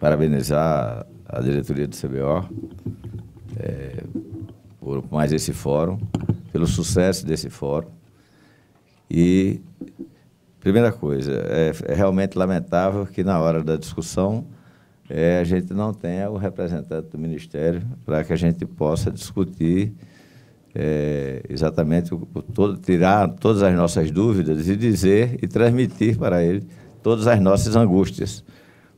parabenizar a diretoria do CBO é, por mais esse fórum, pelo sucesso desse fórum. E, primeira coisa, é, é realmente lamentável que na hora da discussão é, a gente não tenha o representante do Ministério para que a gente possa discutir é, exatamente, o, o todo, tirar todas as nossas dúvidas e dizer e transmitir para ele todas as nossas angústias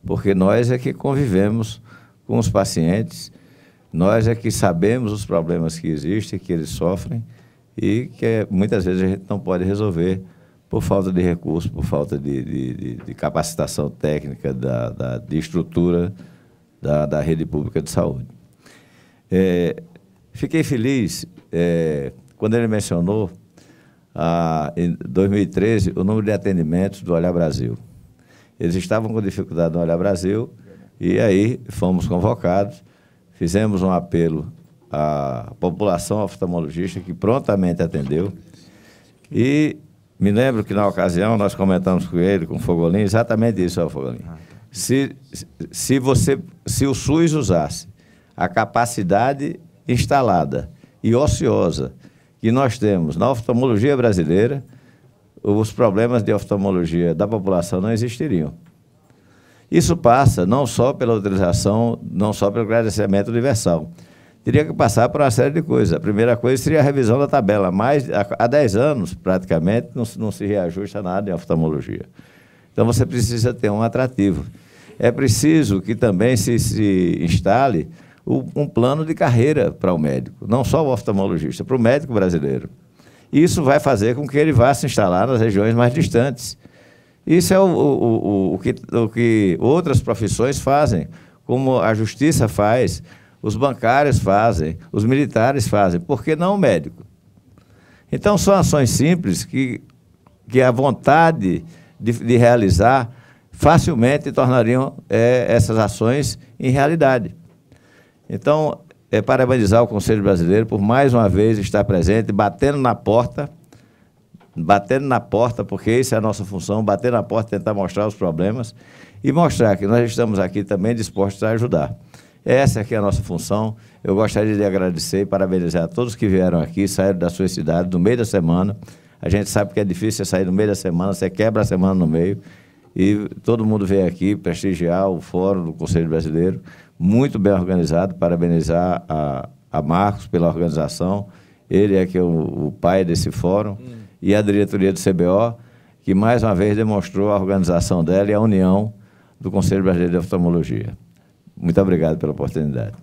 porque nós é que convivemos com os pacientes, nós é que sabemos os problemas que existem, que eles sofrem e que eh, muitas vezes a gente não pode resolver por falta de recurso, por falta de, de, de, de capacitação técnica, da, da, de estrutura da, da rede pública de saúde. É, fiquei feliz é, quando ele mencionou, ah, em 2013, o número de atendimentos do Olhar Brasil. Eles estavam com dificuldade no Olhar Brasil e aí fomos convocados, fizemos um apelo à população oftalmologista que prontamente atendeu e me lembro que na ocasião nós comentamos com ele, com o Fogolin, exatamente isso, Fogolin. Se, se, você, se o SUS usasse a capacidade instalada e ociosa que nós temos na oftalmologia brasileira, os problemas de oftalmologia da população não existiriam. Isso passa não só pela utilização, não só pelo agradecimento universal. Teria que passar por uma série de coisas. A primeira coisa seria a revisão da tabela. Mais, há 10 anos, praticamente, não, não se reajusta nada em oftalmologia. Então, você precisa ter um atrativo. É preciso que também se, se instale um plano de carreira para o médico, não só o oftalmologista, para o médico brasileiro isso vai fazer com que ele vá se instalar nas regiões mais distantes. Isso é o, o, o, o, que, o que outras profissões fazem, como a justiça faz, os bancários fazem, os militares fazem, por que não o médico? Então, são ações simples que, que a vontade de, de realizar facilmente tornariam é, essas ações em realidade. Então, é, parabenizar o Conselho Brasileiro por mais uma vez estar presente, batendo na porta, batendo na porta, porque essa é a nossa função, bater na porta, tentar mostrar os problemas e mostrar que nós estamos aqui também dispostos a ajudar. Essa aqui é a nossa função. Eu gostaria de agradecer e parabenizar a todos que vieram aqui, saíram da sua cidade no meio da semana. A gente sabe que é difícil sair no meio da semana, você quebra a semana no meio. E todo mundo vem aqui prestigiar o Fórum do Conselho Brasileiro, muito bem organizado, parabenizar a, a Marcos pela organização. Ele é que é o, o pai desse fórum. Hum. E a diretoria do CBO, que mais uma vez demonstrou a organização dela e a união do Conselho Brasileiro de Oftalmologia. Muito obrigado pela oportunidade.